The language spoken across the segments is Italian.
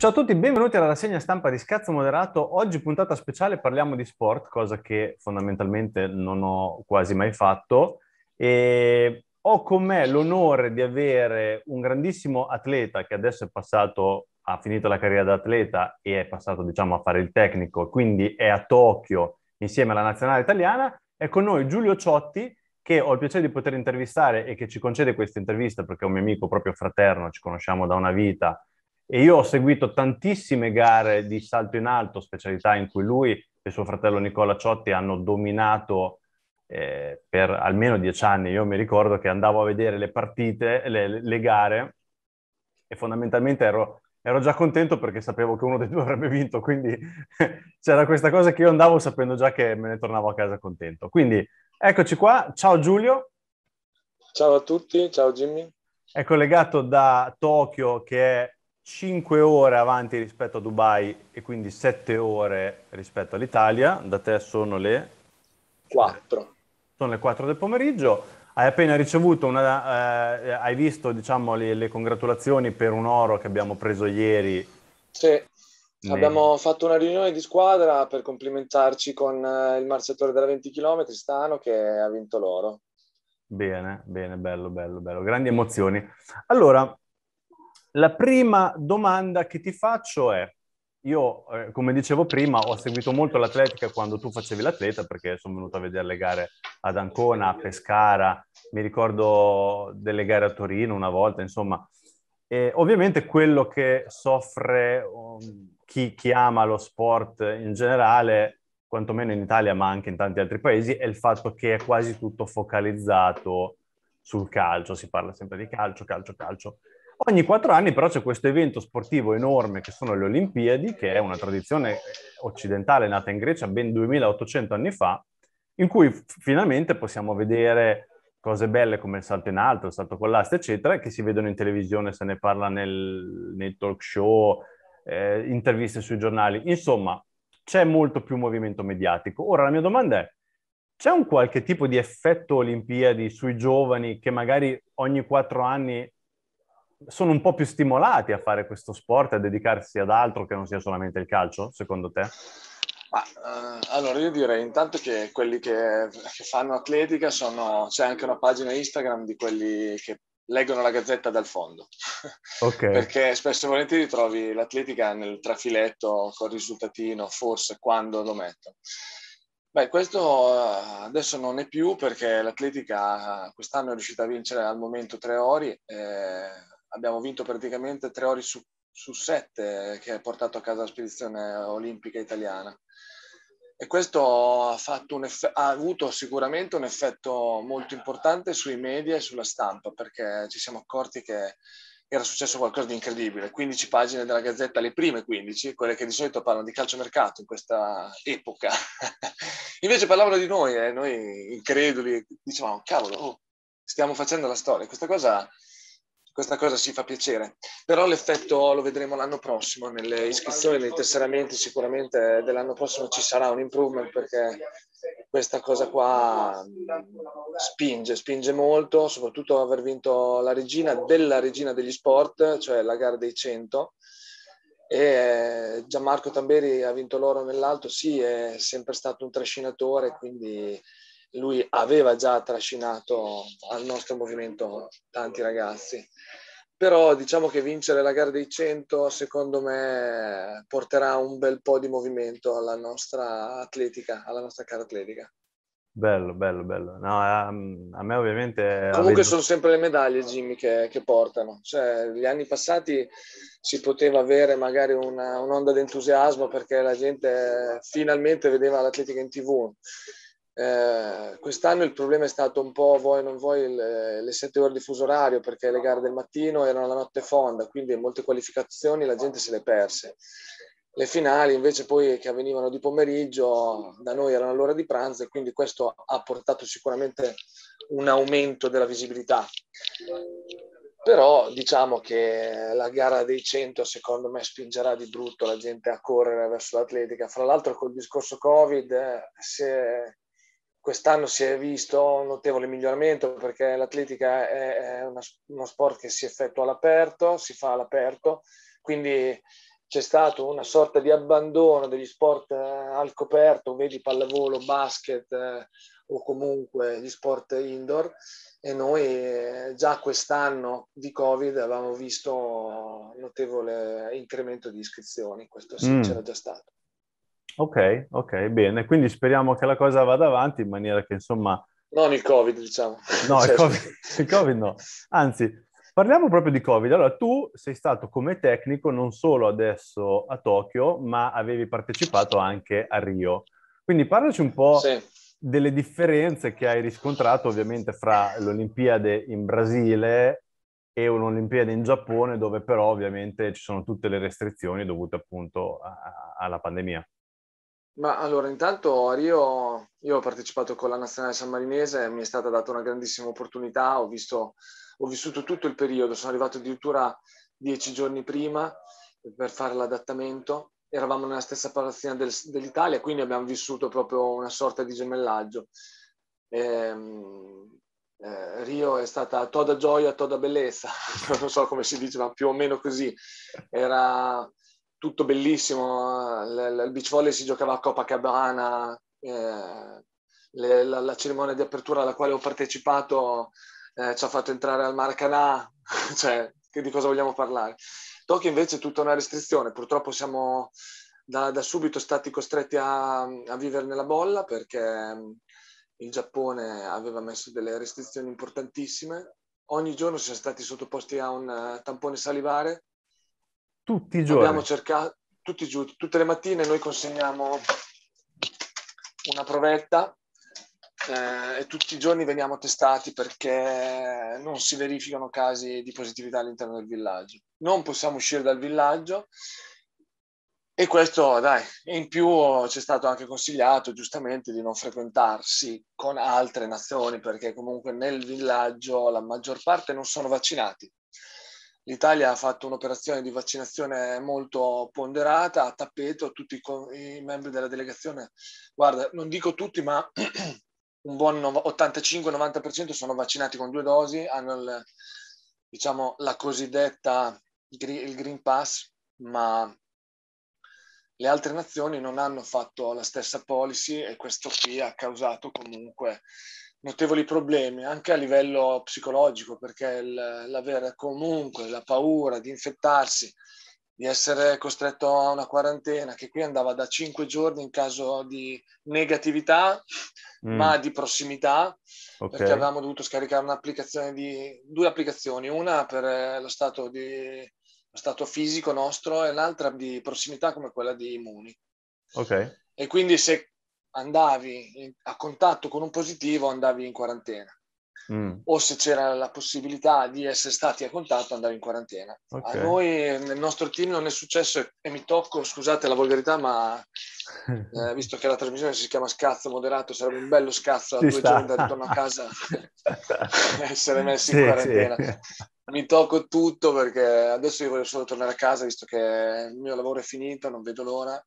Ciao a tutti, benvenuti alla rassegna stampa di Scherzo Moderato. Oggi puntata speciale parliamo di sport, cosa che fondamentalmente non ho quasi mai fatto. E ho con me l'onore di avere un grandissimo atleta che adesso è passato, ha finito la carriera da atleta e è passato diciamo a fare il tecnico, quindi è a Tokyo insieme alla nazionale italiana. È con noi Giulio Ciotti che ho il piacere di poter intervistare e che ci concede questa intervista perché è un mio amico proprio fraterno, ci conosciamo da una vita e io ho seguito tantissime gare di salto in alto, specialità in cui lui e suo fratello Nicola Ciotti hanno dominato eh, per almeno dieci anni. Io mi ricordo che andavo a vedere le partite, le, le gare, e fondamentalmente ero, ero già contento perché sapevo che uno dei due avrebbe vinto, quindi c'era questa cosa che io andavo sapendo già che me ne tornavo a casa contento. Quindi eccoci qua, ciao Giulio. Ciao a tutti, ciao Jimmy. È collegato da Tokyo che è 5 ore avanti rispetto a Dubai e quindi 7 ore rispetto all'Italia. Da te sono le 4. Sono le 4 del pomeriggio. Hai appena ricevuto una, eh, hai visto diciamo, le, le, congratulazioni per un oro che abbiamo preso ieri. Sì, ne... abbiamo fatto una riunione di squadra per complimentarci con eh, il marciatore della 20 km, Stano, che ha vinto l'oro. Bene, bene, bello, bello, bello. Grandi emozioni. Allora, la prima domanda che ti faccio è, io eh, come dicevo prima ho seguito molto l'atletica quando tu facevi l'atleta perché sono venuto a vedere le gare ad Ancona, a Pescara, mi ricordo delle gare a Torino una volta, insomma. E ovviamente quello che soffre um, chi, chi ama lo sport in generale, quantomeno in Italia ma anche in tanti altri paesi, è il fatto che è quasi tutto focalizzato sul calcio, si parla sempre di calcio, calcio, calcio. Ogni quattro anni però c'è questo evento sportivo enorme che sono le Olimpiadi, che è una tradizione eh, occidentale nata in Grecia ben 2800 anni fa, in cui finalmente possiamo vedere cose belle come il salto in alto, il salto con l'asta, eccetera, che si vedono in televisione, se ne parla nel, nei talk show, eh, interviste sui giornali. Insomma, c'è molto più movimento mediatico. Ora la mia domanda è, c'è un qualche tipo di effetto Olimpiadi sui giovani che magari ogni quattro anni sono un po' più stimolati a fare questo sport, a dedicarsi ad altro che non sia solamente il calcio, secondo te? Ma, eh, allora io direi intanto che quelli che, che fanno atletica sono, c'è anche una pagina Instagram di quelli che leggono la gazzetta dal fondo. Okay. Perché spesso e volentieri trovi l'atletica nel trafiletto col risultatino, forse quando lo metto. Beh, questo eh, adesso non è più perché l'atletica eh, quest'anno è riuscita a vincere al momento tre ori. Eh, abbiamo vinto praticamente tre ore su, su sette eh, che ha portato a casa la spedizione olimpica italiana. E questo ha, eff- ha, avuto sicuramente un effetto molto importante sui media e sulla stampa, perché ci siamo accorti che era successo qualcosa di incredibile. 15 pagine della Gazzetta, le prime 15, quelle che di solito parlano di calciomercato in questa epoca, invece parlavano di noi e eh, noi increduli dicevamo, cavolo, oh, stiamo facendo la storia. Questa cosa questa cosa si fa piacere, però l'effetto lo vedremo l'anno prossimo, nelle iscrizioni, nei tesseramenti sicuramente dell'anno prossimo ci sarà un improvement perché questa cosa qua mm, spinge, spinge molto, soprattutto aver vinto la regina della regina degli sport, cioè la gara dei 100, e eh, Gianmarco Tamberi ha vinto l'oro nell'alto, sì, è sempre stato un trascinatore, quindi lui aveva già trascinato al nostro movimento tanti ragazzi. Però diciamo che vincere la gara dei 100 secondo me porterà un bel po' di movimento alla nostra atletica, alla nostra cara atletica. Bello, bello, bello. No, ehm, a, me ovviamente... Comunque sono sempre le medaglie, Jimmy, che, che portano. Cioè, gli anni passati si poteva avere magari una, un'onda d'entusiasmo perché la gente finalmente vedeva l'atletica in tv. Eh, quest'anno il problema è stato un po', voi non voi, il, eh, le sette ore di fuso orario perché le gare del mattino erano la notte fonda, quindi molte qualificazioni la gente se le perse. Le finali invece poi che avvenivano di pomeriggio da noi erano all'ora di pranzo e quindi questo ha portato sicuramente un aumento della visibilità però diciamo che la gara dei 100 secondo me spingerà di brutto la gente a correre verso l'atletica. Fra l'altro col discorso Covid eh, si, è, Quest'anno si è visto un notevole miglioramento perché l'atletica è, uno sport che si effettua all'aperto, si fa all'aperto, quindi c'è stato una sorta di abbandono degli sport eh, al coperto, vedi pallavolo, basket eh, o comunque gli sport indoor e noi eh, già quest'anno di Covid avevamo visto un notevole incremento di iscrizioni, questo sì mm. c'era già stato. Ok, ok, bene. Quindi speriamo che la cosa vada avanti in maniera che, insomma... Non il Covid, diciamo. No, cioè... il, COVID, il Covid no. Anzi, Parliamo proprio di Covid. Allora, tu sei stato come tecnico non solo adesso a Tokyo, ma avevi partecipato anche a Rio. Quindi parlaci un po' sì. delle differenze che hai riscontrato ovviamente fra l'Olimpiade in Brasile e un'Olimpiade in Giappone, dove però ovviamente ci sono tutte le restrizioni dovute appunto a- alla pandemia. Ma allora, intanto a Rio io ho partecipato con la nazionale sammarinese, mi è stata data una grandissima opportunità, ho, visto, ho vissuto tutto il periodo, sono arrivato addirittura dieci giorni prima per fare l'adattamento eravamo nella stessa palazzina del, dell'Italia, quindi abbiamo vissuto proprio una sorta di gemellaggio. Eh, eh, Rio è stata toda gioia, toda bellezza, non so come si dice, ma più o meno così. Era tutto bellissimo, eh, l- il beach volley si giocava a Copacabana, eh, le, la, la, cerimonia di apertura alla quale ho partecipato eh, ci ha fatto entrare al Maracanà, cioè di cosa vogliamo parlare. Tokyo invece è tutta una restrizione, purtroppo siamo da, da subito stati costretti a, a, vivere nella bolla perché il Giappone aveva messo delle restrizioni importantissime, ogni giorno siamo stati sottoposti a un eh, tampone salivare tutti i giorni. Abbiamo cercato, tutti, tutte le mattine noi consegniamo una provetta eh, e tutti i giorni veniamo testati perché non si verificano casi di positività all'interno del villaggio. Non possiamo uscire dal villaggio e questo, dai, in più ci è stato anche consigliato giustamente di non frequentarsi con altre nazioni perché comunque nel villaggio la maggior parte non sono vaccinati l'Italia ha fatto un'operazione di vaccinazione molto ponderata, a tappeto, tutti i, co- i membri della delegazione, guarda, non dico tutti, ma un buon no- 85-90% sono vaccinati con due dosi, hanno il, diciamo, la cosiddetta il Green Pass, ma le altre nazioni non hanno fatto la stessa policy e questo qui ha causato comunque notevoli problemi anche a livello psicologico perché l'avere comunque la paura di infettarsi, di essere costretto a una quarantena che qui andava da cinque giorni in caso di negatività mm. ma di prossimità okay. perché avevamo dovuto scaricare un'applicazione di due applicazioni, una per eh, lo stato, di, lo stato fisico nostro e l'altra di prossimità come quella di Immuni. Ok. E quindi se andavi in, a contatto con un positivo andavi in quarantena. Mm. o se c'era la possibilità di essere stati a contatto andavi in quarantena. Okay. A noi nel nostro team non è successo e mi tocco, scusate la volgarità, ma eh, visto che la trasmissione si chiama Scazzo Moderato, sarebbe un bello scazzo a due sta. giorni da ritorno a casa essere messi sì, in quarantena. Sì. Mi tocco tutto perché adesso io voglio solo tornare a casa visto che il mio lavoro è finito, non vedo l'ora.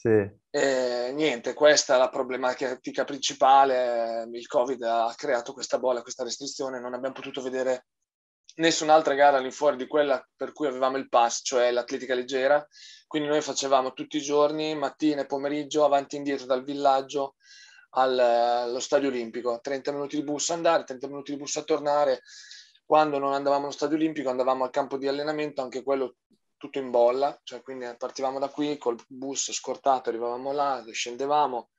Sì. E niente, questa è la problematica principale. Il Covid ha creato questa bolla, questa restrizione. Non abbiamo potuto vedere nessun'altra gara all'infuori di quella per cui avevamo il pass, cioè l'atletica leggera. Quindi noi facevamo tutti i giorni, mattina e pomeriggio, avanti e indietro dal villaggio allo stadio olimpico. 30 minuti di bus a andare, 30 minuti di bus a tornare. Quando non andavamo allo stadio olimpico andavamo al campo di allenamento, anche quello tutto in bolla, cioè quindi partivamo da qui col bus scortato, arrivavamo là, scendevamo,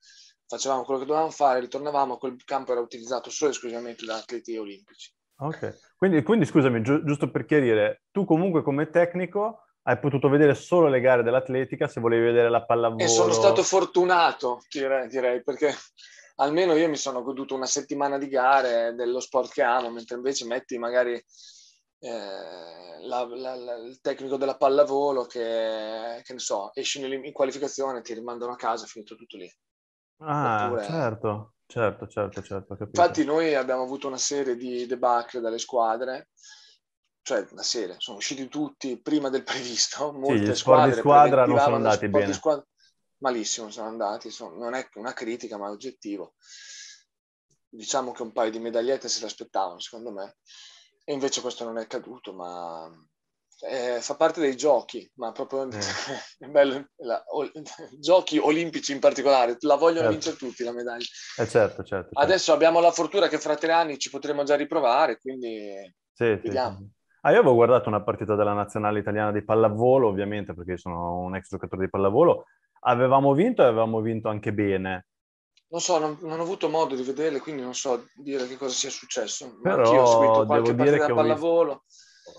facevamo quello che dovevamo fare, ritornavamo, quel campo era utilizzato solo e esclusivamente da atleti olimpici. Ok, quindi, quindi scusami, gi- giusto per chiarire, tu comunque come tecnico hai potuto vedere solo le gare dell'atletica se volevi vedere la pallavolo. E sono stato fortunato, direi, direi perché almeno io mi sono goduto una settimana di gare dello sport che amo, mentre invece metti magari eh, la, la, la, il tecnico della pallavolo che, che ne so, esci in, in qualificazione, ti rimandano a casa, è finito tutto lì. Ah, Oppure... certo, certo, certo, certo. Capito. Infatti noi abbiamo avuto una serie di debacle dalle squadre, cioè una serie, sono usciti tutti prima del previsto, molte sì, squadre... di squadra non sono andati bene. Squadra... Malissimo sono andati, sono... non è una critica ma è oggettivo. Diciamo che un paio di medagliette se l'aspettavano, secondo me. E invece questo non è accaduto, ma eh, fa parte dei giochi, ma proprio eh. è bello, la, o, giochi olimpici in particolare, la vogliono certo. vincere tutti la medaglia. Eh certo, certo, certo, Adesso abbiamo la fortuna che fra tre anni ci potremo già riprovare, quindi sì, vediamo. sì. Ah, io avevo guardato una partita della nazionale italiana di pallavolo, ovviamente, perché sono un ex giocatore di pallavolo. Avevamo vinto e avevamo vinto anche bene. Non so, non, non, ho avuto modo di vederle, quindi non so dire che cosa sia successo. Però Anch'io ho seguito qualche partita da pallavolo.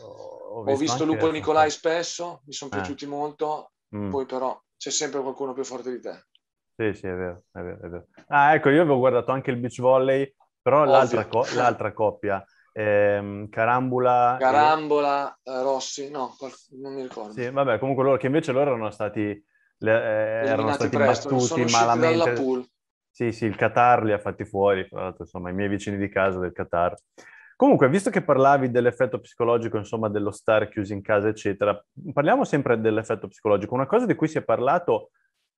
ho visto, ho visto Lupo Nicolai spesso, mi sono eh. piaciuti molto, mm. poi però c'è sempre qualcuno più forte di te. Sì, sì, è vero, è vero, è vero. Ah, ecco, io avevo guardato anche il beach volley, però l'altra, co- l'altra, coppia, ehm, Carambula... Carambola, e... Eh, Rossi, no, qual... non mi ricordo. Sì, vabbè, comunque loro, che invece loro erano stati, le, eh, erano stati presto, battuti malamente. Dalla pool. Sì, sì, il Qatar li ha fatti fuori, tra l'altro, insomma, i miei vicini di casa del Qatar. Comunque, visto che parlavi dell'effetto psicologico, insomma, dello stare chiusi in casa, eccetera, parliamo sempre dell'effetto psicologico. Una cosa di cui si è parlato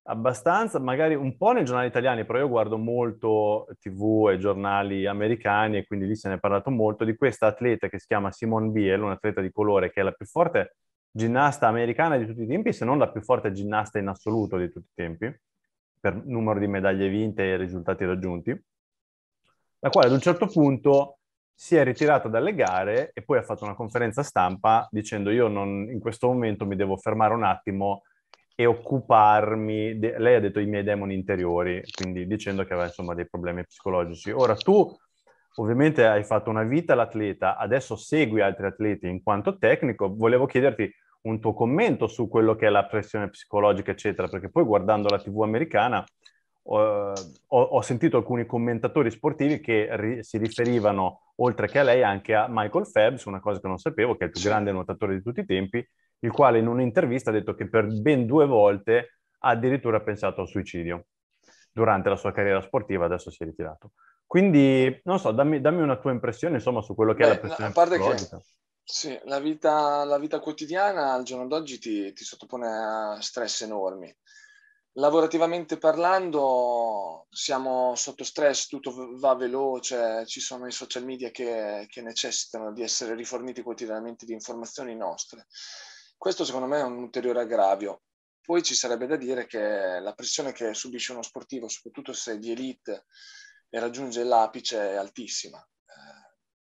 abbastanza, magari un po' nei giornali italiani, però io guardo molto tv e giornali americani e quindi lì se ne è parlato molto, di questa atleta che si chiama Simone Biel, un'atleta di colore che è la più forte ginnasta americana di tutti i tempi, se non la più forte ginnasta in assoluto di tutti i tempi, per numero di medaglie vinte e risultati raggiunti, la quale ad un certo punto si è ritirata dalle gare e poi ha fatto una conferenza stampa dicendo io non, in questo momento mi devo fermare un attimo e occuparmi, de- lei ha detto i miei demoni interiori, quindi dicendo che aveva insomma dei problemi psicologici. Ora tu ovviamente hai fatto una vita l'atleta, adesso segui altri atleti in quanto tecnico, volevo chiederti un tuo commento su quello che è la pressione psicologica, eccetera, perché poi guardando la TV americana ho, ho sentito alcuni commentatori sportivi che ri, si riferivano, oltre che a lei, anche a Michael Phelps, una cosa che non sapevo, che è il più grande nuotatore di tutti i tempi, il quale in un'intervista ha detto che per ben due volte ha addirittura pensato al suicidio durante la sua carriera sportiva, adesso si è ritirato. Quindi, non so, dammi, dammi una tua impressione, insomma, su quello che Beh, è la pressione a parte psicologica. Che sì, la vita, la vita, quotidiana al giorno d'oggi ti, ti, sottopone a stress enormi. Lavorativamente parlando, siamo sotto stress, tutto va veloce, ci sono i social media che, che necessitano di essere riforniti quotidianamente di informazioni nostre. Questo secondo me è un ulteriore aggravio. Poi ci sarebbe da dire che la pressione che subisce uno sportivo, soprattutto se è di elite, e raggiunge l'apice è altissima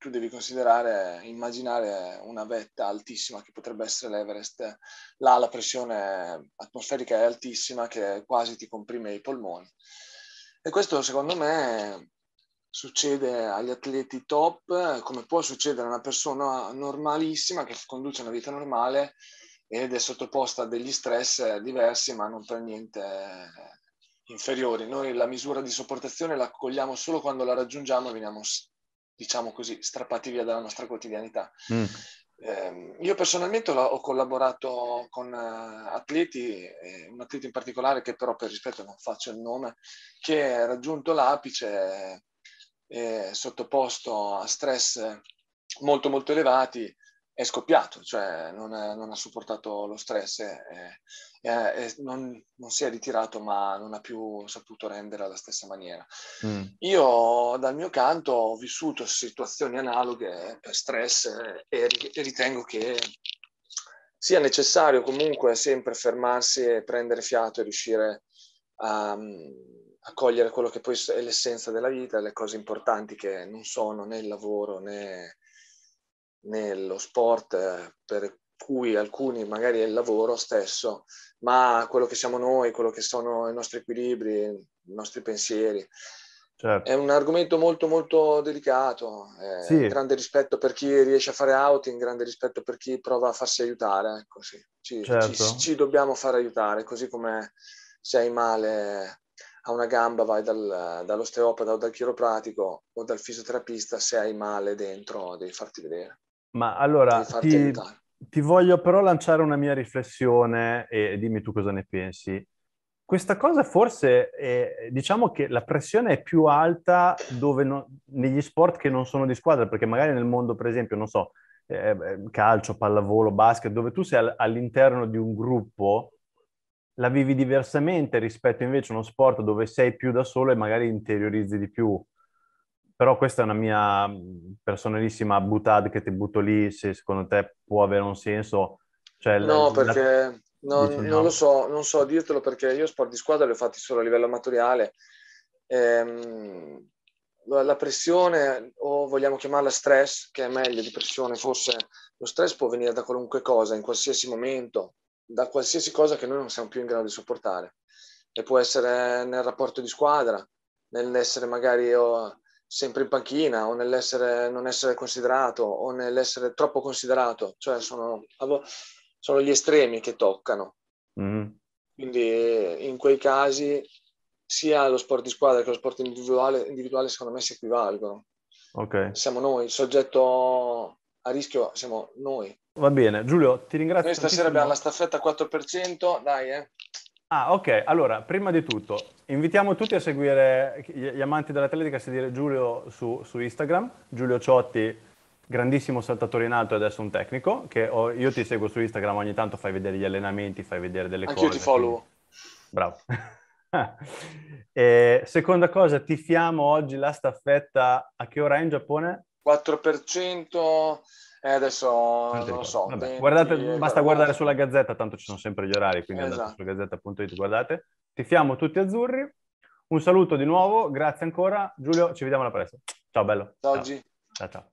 tu devi considerare, immaginare una vetta altissima che potrebbe essere l'Everest, là la pressione atmosferica è altissima che quasi ti comprime i polmoni. E questo secondo me succede agli atleti top come può succedere a una persona normalissima che conduce una vita normale ed è sottoposta a degli stress diversi ma non per niente inferiori. Noi la misura di sopportazione la cogliamo solo quando la raggiungiamo e veniamo diciamo così, strappati via dalla nostra quotidianità. Mm. Eh, io personalmente ho collaborato con eh, atleti, un atleta in particolare che però per rispetto non faccio il nome, che ha raggiunto l'apice eh, sottoposto a stress molto molto elevati è scoppiato, cioè non, è, non ha supportato lo stress. Eh, eh, eh, non, non, si è ritirato ma non ha più saputo rendere alla stessa maniera. Mm. Io dal mio canto ho vissuto situazioni analoghe per stress eh, e, ritengo che sia necessario comunque sempre fermarsi e prendere fiato e riuscire a, mm, a, cogliere quello che poi è l'essenza della vita, le cose importanti che non sono né il lavoro né, né lo sport eh, per cui alcuni magari è il lavoro stesso, ma quello che siamo noi, quello che sono i nostri equilibri, i nostri pensieri. Certo. È un argomento molto molto delicato, eh, sì. grande rispetto per chi riesce a fare outing, grande rispetto per chi prova a farsi aiutare, così. Ecco, ci, certo. ci, ci dobbiamo far aiutare, così come se hai male a una gamba vai dal, dall'osteopata o dal chiropratico o dal fisioterapista, se hai male dentro devi farti vedere. Ma allora ti, ti voglio però lanciare una mia riflessione e dimmi tu cosa ne pensi. Questa cosa forse, è, diciamo che la pressione è più alta no, negli sport che non sono di squadra, perché magari nel mondo, per esempio, non so, eh, eh calcio, pallavolo, basket, dove tu sei all'interno di un gruppo, la vivi diversamente rispetto invece a uno sport dove sei più da solo e magari interiorizzi di più però questa è una mia personalissima buttad che ti butto lì, se secondo te può avere un senso. Cioè, no, la... perché non, non no. lo so, non so dirtelo perché io sport di squadra li ho fatti solo a livello amatoriale. Ehm, la pressione, o vogliamo chiamarla stress, che è meglio di pressione, forse lo stress può venire da qualunque cosa, in qualsiasi momento, da qualsiasi cosa che noi non siamo più in grado di sopportare. E può essere nel rapporto di squadra, nell'essere magari... Io, sempre in panchina o nell'essere non essere considerato o nell'essere troppo considerato, cioè sono, sono gli estremi che toccano. Mm. Quindi in quei casi sia lo sport di squadra che lo sport individuale, individuale secondo me si equivalgono. Okay. Siamo noi, il soggetto a rischio siamo noi. Va bene, Giulio, ti ringrazio. Noi stasera abbiamo la staffetta 4%, dai eh. Ah, ok. Allora, prima di tutto, invitiamo tutti a seguire gli amanti dell'atletica a seguire Giulio su, su Instagram, Giulio Ciotti, grandissimo saltatore in alto e adesso un tecnico, che ho, io ti seguo su Instagram, ogni tanto fai vedere gli allenamenti, fai vedere delle Anch'io cose. Anch'io ti follow. Quindi... Bravo. e, seconda cosa, tifiamo oggi la staffetta a che ora è in Giappone? 4%, eh, adesso non, non so. Vabbè, guardate, basta guardare, sulla Gazzetta, tanto ci sono sempre gli orari, quindi esatto. andate su gazzetta.it, guardate. Tifiamo tutti azzurri. Un saluto di nuovo, grazie ancora. Giulio, ci vediamo alla presto. Ciao bello. Ciao, ciao. G. Ciao ciao.